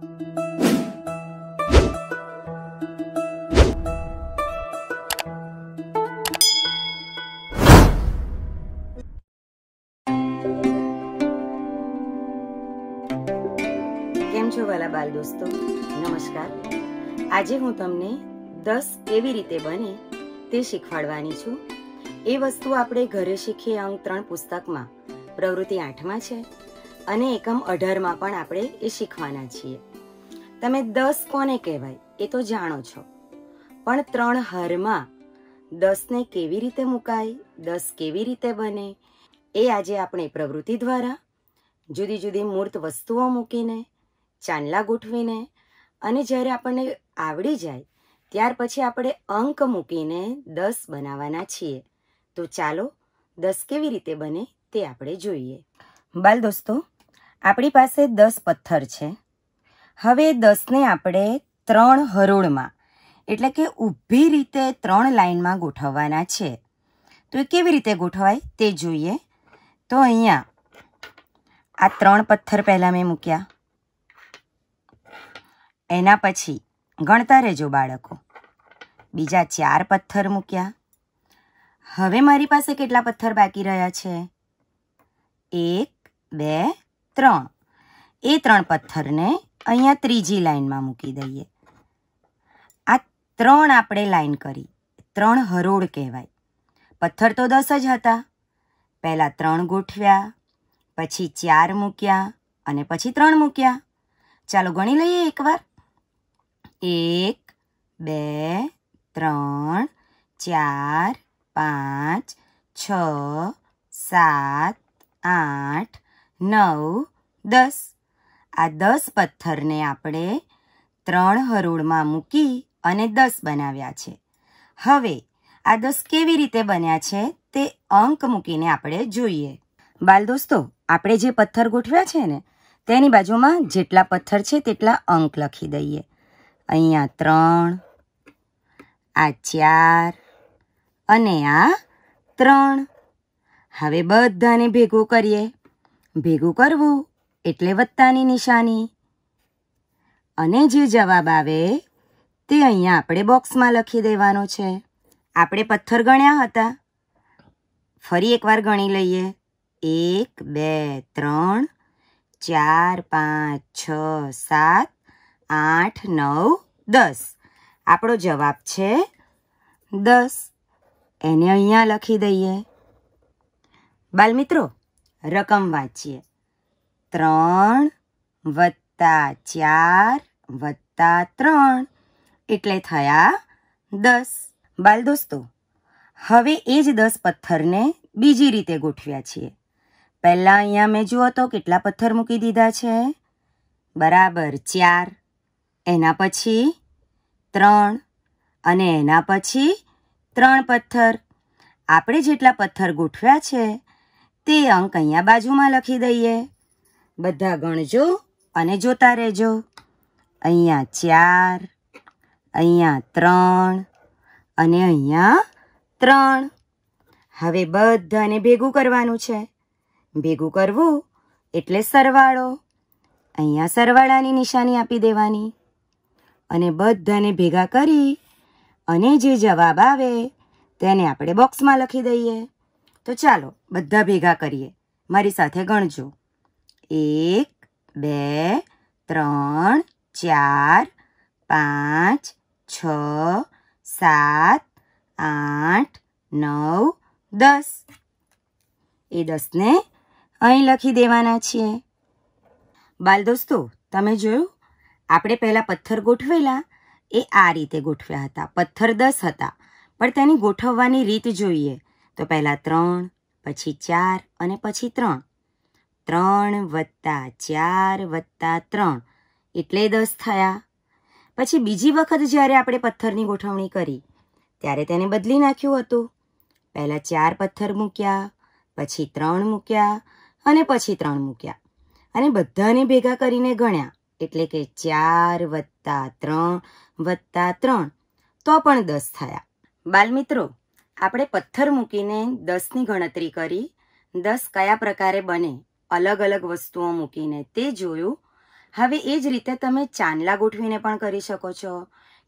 કેમ છો વાલા બાલ દોસ્તો નમસ્કાર આજે હું તમને દસ કેવી રીતે બને તે શીખવાડવાની છું એ વસ્તુ આપણે ઘરે શીખીએ અંક ત્રણ પુસ્તકમાં પ્રવૃત્તિ આઠમાં છે અને એકમ અઢારમાં પણ આપણે એ શીખવાના છીએ તમે દસ કોને કહેવાય એ તો જાણો છો પણ ત્રણ હારમાં દસને કેવી રીતે મુકાય દસ કેવી રીતે બને એ આજે આપણે પ્રવૃત્તિ દ્વારા જુદી જુદી મૂર્ત વસ્તુઓ મૂકીને ચાંદલા ગોઠવીને અને જ્યારે આપણને આવડી જાય ત્યાર પછી આપણે અંક મૂકીને દસ બનાવવાના છીએ તો ચાલો દસ કેવી રીતે બને તે આપણે જોઈએ બાલ દોસ્તો આપણી પાસે દસ પથ્થર છે હવે દસને આપણે ત્રણ હરોળમાં એટલે કે ઊભી રીતે ત્રણ લાઇનમાં ગોઠવવાના છે તો એ કેવી રીતે ગોઠવાય તે જોઈએ તો અહીંયા આ ત્રણ પથ્થર પહેલાં મેં મૂક્યા એના પછી ગણતા રહેજો બાળકો બીજા ચાર પથ્થર મૂક્યા હવે મારી પાસે કેટલા પથ્થર બાકી રહ્યા છે એક બે ત્રણ એ ત્રણ પથ્થરને અહીંયા ત્રીજી લાઇનમાં મૂકી દઈએ આ ત્રણ આપણે લાઈન કરી ત્રણ હરોળ કહેવાય પથ્થર તો દસ જ હતા પહેલાં ત્રણ ગોઠવ્યા પછી ચાર મૂક્યા અને પછી ત્રણ મૂક્યા ચાલો ગણી લઈએ એકવાર એક બે ત્રણ ચાર પાંચ છ સાત આઠ નવ દસ આ દસ પથ્થરને આપણે ત્રણ હરોળમાં મૂકી અને દસ બનાવ્યા છે હવે આ દસ કેવી રીતે બન્યા છે તે અંક મૂકીને આપણે જોઈએ બાલ દોસ્તો આપણે જે પથ્થર ગોઠવ્યા છે ને તેની બાજુમાં જેટલા પથ્થર છે તેટલા અંક લખી દઈએ અહીંયા ત્રણ આ ચાર અને આ ત્રણ હવે બધાને ભેગું કરીએ ભેગું કરવું એટલે વત્તાની નિશાની અને જે જવાબ આવે તે અહીંયા આપણે બોક્સમાં લખી દેવાનો છે આપણે પથ્થર ગણ્યા હતા ફરી એકવાર ગણી લઈએ એક બે ત્રણ ચાર પાંચ છ સાત આઠ નવ દસ આપણો જવાબ છે દસ એને અહીંયા લખી દઈએ બાલમિત્રો રકમ વાંચીએ ત્રણ વત્તા ચાર વત્તા ત્રણ એટલે થયા દસ બાલ દોસ્તો હવે એ જ દસ પથ્થરને બીજી રીતે ગોઠવ્યા છીએ પહેલાં અહીંયા મેં જુઓ તો કેટલા પથ્થર મૂકી દીધા છે બરાબર ચાર એના પછી ત્રણ અને એના પછી ત્રણ પથ્થર આપણે જેટલા પથ્થર ગોઠવ્યા છે તે અંક અહીંયા બાજુમાં લખી દઈએ બધા ગણજો અને જોતા રહેજો અહીંયા ચાર અહીંયા ત્રણ અને અહીંયા ત્રણ હવે બધાને ભેગું કરવાનું છે ભેગું કરવું એટલે સરવાળો અહીંયા સરવાળાની નિશાની આપી દેવાની અને બધાને ભેગા કરી અને જે જવાબ આવે તેને આપણે બોક્સમાં લખી દઈએ તો ચાલો બધા ભેગા કરીએ મારી સાથે ગણજો એક બે ત્રણ ચાર પાંચ છ સાત આઠ નવ દસ એ દસને અહીં લખી દેવાના છીએ બાલ દોસ્તો તમે જોયું આપણે પહેલાં પથ્થર ગોઠવેલા એ આ રીતે ગોઠવ્યા હતા પથ્થર દસ હતા પણ તેની ગોઠવવાની રીત જોઈએ તો પહેલાં ત્રણ પછી ચાર અને પછી ત્રણ ત્રણ વત્તા ચાર વત્તા ત્રણ એટલે દસ થયા પછી બીજી વખત જ્યારે આપણે પથ્થરની ગોઠવણી કરી ત્યારે તેને બદલી નાખ્યું હતું પહેલાં ચાર પથ્થર મૂક્યા પછી ત્રણ મૂક્યા અને પછી ત્રણ મૂક્યા અને બધાને ભેગા કરીને ગણ્યા એટલે કે ચાર વત્તા ત્રણ વત્તા ત્રણ તો પણ દસ થયા બાલમિત્રો આપણે પથ્થર મૂકીને દસની ગણતરી કરી દસ કયા પ્રકારે બને અલગ અલગ વસ્તુઓ મૂકીને તે જોયું હવે એ જ રીતે તમે ચાંદલા ગોઠવીને પણ કરી શકો છો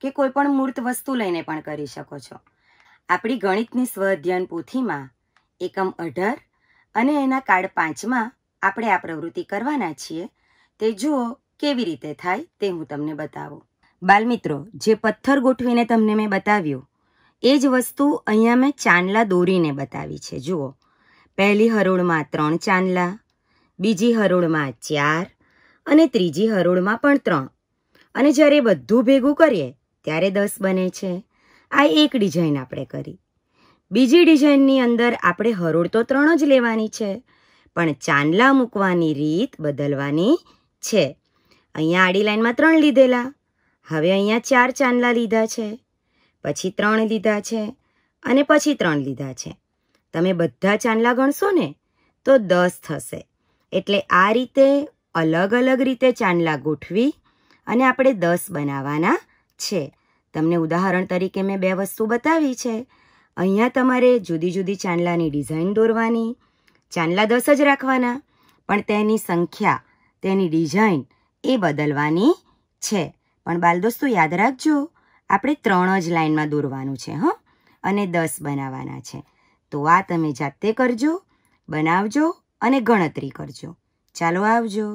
કે કોઈ પણ મૂર્ત વસ્તુ લઈને પણ કરી શકો છો આપણી ગણિતની સ્વઅધ્યયન પોથીમાં એકમ અઢાર અને એના કાર્ડ પાંચમાં આપણે આ પ્રવૃત્તિ કરવાના છીએ તે જુઓ કેવી રીતે થાય તે હું તમને બતાવું બાલમિત્રો જે પથ્થર ગોઠવીને તમને મેં બતાવ્યું એ જ વસ્તુ અહીંયા મેં ચાંદલા દોરીને બતાવી છે જુઓ પહેલી હરોળમાં ત્રણ ચાંદલા બીજી હરોળમાં ચાર અને ત્રીજી હરોળમાં પણ ત્રણ અને જ્યારે બધું ભેગું કરીએ ત્યારે દસ બને છે આ એક ડિઝાઇન આપણે કરી બીજી ડિઝાઇનની અંદર આપણે હરોળ તો ત્રણ જ લેવાની છે પણ ચાંદલા મૂકવાની રીત બદલવાની છે અહીંયા આડી લાઈનમાં ત્રણ લીધેલા હવે અહીંયા ચાર ચાંદલા લીધા છે પછી ત્રણ લીધા છે અને પછી ત્રણ લીધા છે તમે બધા ચાંદલા ગણશો ને તો દસ થશે એટલે આ રીતે અલગ અલગ રીતે ચાંદલા ગોઠવી અને આપણે દસ બનાવવાના છે તમને ઉદાહરણ તરીકે મેં બે વસ્તુ બતાવી છે અહીંયા તમારે જુદી જુદી ચાંદલાની ડિઝાઇન દોરવાની ચાંદલા દસ જ રાખવાના પણ તેની સંખ્યા તેની ડિઝાઇન એ બદલવાની છે પણ બાલ દોસ્તો યાદ રાખજો આપણે ત્રણ જ લાઇનમાં દોરવાનું છે હં અને દસ બનાવવાના છે તો આ તમે જાતે કરજો બનાવજો અને ગણતરી કરજો ચાલો આવજો